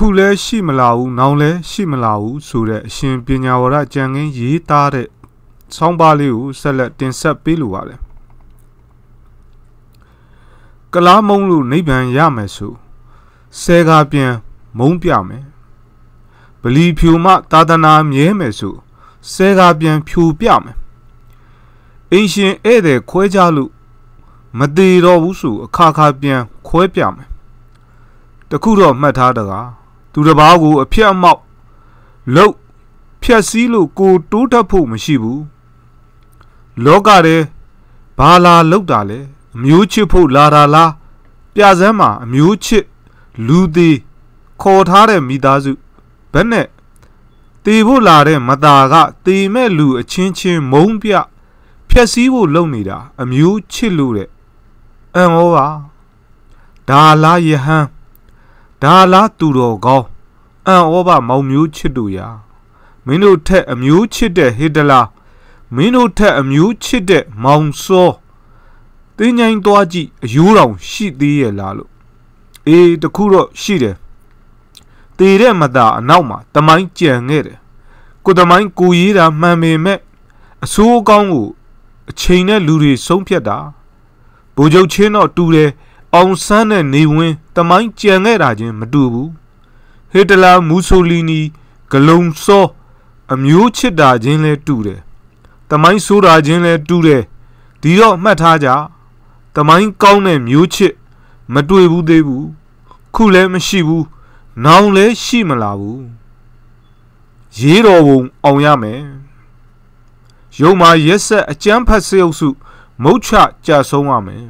အခုလဲရှိမလာဘူးနောင်လဲရှိမလာဘူးဆိုတဲ့အရှင်ပညာဝရကြံငင်းရေးသားတဲ့ဆောင်းပါးလေးကိုဆက်လက်တင်ဆက်ပေးလိုပါတယ်ကလားမုံလို့နိဗ္ဗာန်ရမယ်ဆိုဆဲကားပြန်မုံပြမယ်ဗလီဖြူမှသာသနာမြဲမယ်ဆိုဆဲကားပြန်ဖြူပြမယ်အင်းရှင်ဧည့်သည်ခွဲကြလို့မသေးတော့ဘူးဆိုအခါခါပြန်ခွဲပြမယ်တခုတော့မှတ်ထားတကားသူတစ်ပါးကို အဖြတ်အမောက်လှုပ်ဖြက်စီးလို့ကိုတိုးတက်ဖို့မရှိဘူးလောကထဲဘာလာလောက်တာလဲအမျိုးချစ်ဖို့လာတာလားပြစမ်းမှာအမျိုးချစ် လူသေးခေါ်ထားတဲ့မိသားစုဘက်နဲ့တေဖို့လာတဲ့မတာကတေမဲ့လူအချင်းချင်းမုံပြဖြက်စီးဖို့လုပ်နေတာ အမျိုးချစ်လို့တဲ့အံဩပါဒါလားယဟန်ဒါလားသူတော်ကောင်းအန်ဩဘမောင်မျိုးချစ်တို့ရာမင်းတို့ထက်အမျိုးချစ်တဲ့ဟစ်တလာမင်းတို့ထက်အမျိုးချစ်တဲ့မောင်စောတင်းញိုင်းသွားကြည့်အယိုးတောင်ရှိသေးရဲ့လားလို့အေးတခုတော့ရှိတယ်တေတဲ့မသာအနောက်မှာတမိုင်းကြံခဲ့တယ်ကိုတမိုင်းကိုရေးတာမှန်ပေမဲ့အစိုးအကောင်းကိုအချိန်နဲ့လူတွေဆုံးဖြတ်တာဗိုလ်ချုပ်ချင်းတော့တူတယ်အောင်ဆန်းတဲ့နေဝင်တမိုင်းကြံခဲ့တာချင်းမတူဘူးဟစ်တလာမူဆိုလီနီဂလုံစော အမျိုးချစ်တာချင်းလဲတူတယ်တမိုင်းဆိုးတာချင်းလဲတူတယ်ဒီတော့မှတ်ထားကြတမိုင်းကောင်းတဲ့မျိုးချစ် မတွေ့ဘူးသေးဘူးခုလဲမရှိဘူးနောင်လဲရှိမလာဘူးရေးတော်ပုံအောင်ရမယ်ရုံမှာရက်ဆက်အကျန်းဖတ်စေုပ်စုမုတ်ချကြဆုံးရမယ်